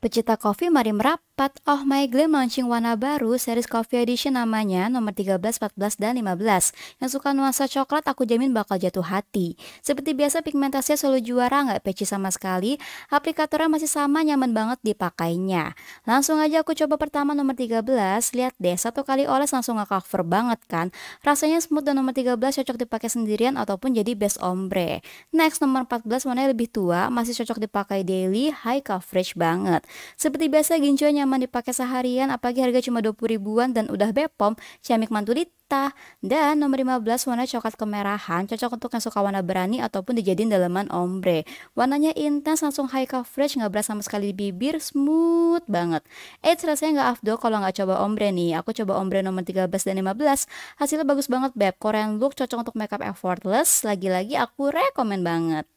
Pecinta kopi mari merap. Part of oh My Glam launching warna baru series Coffee Edition namanya nomor 13, 14, dan 15. Yang suka nuansa coklat aku jamin bakal jatuh hati. Seperti biasa pigmentasinya selalu juara nggak peci sama sekali. Aplikatornya masih sama nyaman banget dipakainya. Langsung aja aku coba pertama nomor 13. Lihat deh satu kali oles langsung nge-cover banget kan. Rasanya smooth dan nomor 13 cocok dipakai sendirian ataupun jadi best ombre. Next nomor 14 warnanya lebih tua masih cocok dipakai daily high coverage banget. Seperti biasa gincuannya nyaman dipakai seharian apalagi harga cuma 20 ribuan dan udah Bepom, ciamik mantulita. Dan nomor 15 warna coklat kemerahan, cocok untuk yang suka warna berani ataupun dijadiin daleman ombre. Warnanya intens, langsung high coverage, nggak berasa sama sekali di bibir, smooth banget. eh rasanya nggak afdol kalau nggak coba ombre nih. Aku coba ombre nomor 13 dan 15, hasilnya bagus banget Beb. Korean look cocok untuk makeup effortless, lagi-lagi aku rekomen banget.